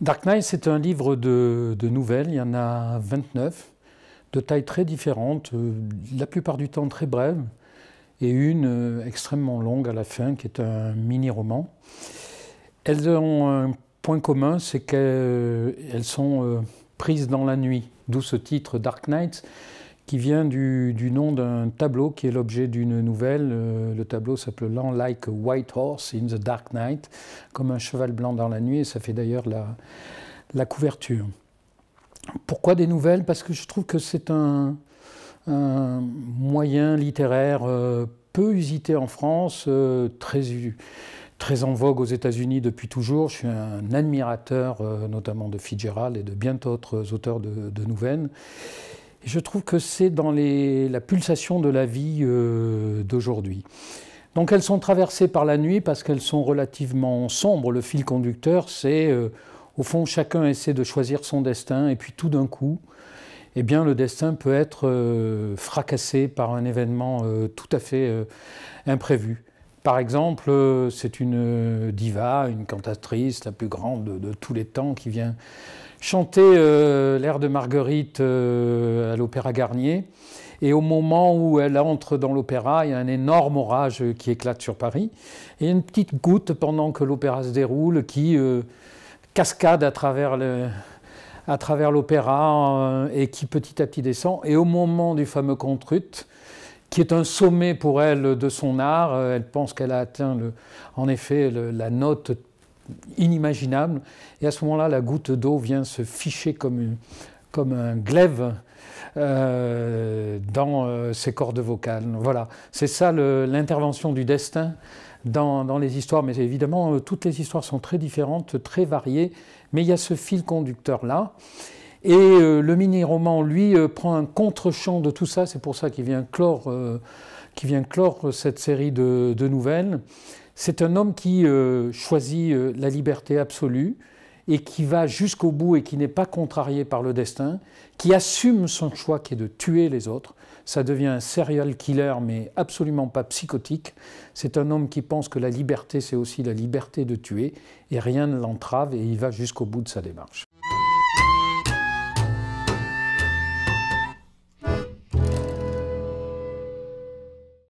Dark Knight, c'est un livre de, nouvelles, il y en a 29, de tailles très différentes, euh, la plupart du temps très brèves, et une euh, extrêmement longue à la fin, qui est un mini-roman. Elles ont un point commun, c'est qu'elles euh, sont prises dans la nuit, d'où ce titre Dark Knight qui vient du, nom d'un tableau qui est l'objet d'une nouvelle. Euh, le tableau s'appelle Like a White Horse in the Dark Night, comme un cheval blanc dans la nuit, et ça fait d'ailleurs la, couverture. Pourquoi des nouvelles Parce que je trouve que c'est un, moyen littéraire euh, peu usité en France, euh, très en vogue aux États-Unis depuis toujours. Je suis un admirateur notamment de Fitzgerald et de bien d'autres auteurs de nouvelles. Je trouve que c'est dans la pulsation de la vie euh, d'aujourd'hui. Donc elles sont traversées par la nuit parce qu'elles sont relativement sombres. Le fil conducteur, c'est euh, au fond chacun essaie de choisir son destin et puis tout d'un coup, eh bien le destin peut être euh, fracassé par un événement tout à fait imprévu. Par exemple, c'est une diva, une cantatrice, la plus grande de, tous les temps, qui vient chanter euh, l'air de Marguerite euh, à l'Opéra Garnier. Et au moment où elle entre dans l'opéra, il y a un énorme orage qui éclate sur Paris. Et une petite goutte pendant que l'opéra se déroule qui euh, cascade à travers à travers l'opéra et qui petit à petit descend. Et au moment du fameux contrut, qui est un sommet pour elle de son art. Euh, elle pense qu'elle a atteint, le, en effet, la note inimaginable. Et à ce moment-là, la goutte d'eau vient se ficher comme, une, comme un glaive euh, dans euh, ses cordes vocales. Voilà, c'est ça l'intervention du destin dans, dans, les histoires. Mais évidemment, toutes les histoires sont très différentes, très variées, mais il y a ce fil conducteur-là. Et euh, le mini-roman, lui, euh, prend un contre-champ de tout ça, c'est pour ça qu'il vient clore, euh, cette série de, de nouvelles. C'est un homme qui choisit la liberté absolue et qui va jusqu'au bout et qui n'est pas contrarié par le destin, qui assume son choix qui est de tuer les autres. Ça devient un serial killer, mais absolument pas psychotique. C'est un homme qui pense que la liberté, c'est aussi la liberté de tuer, et rien ne l'entrave, et il va jusqu'au bout de sa démarche.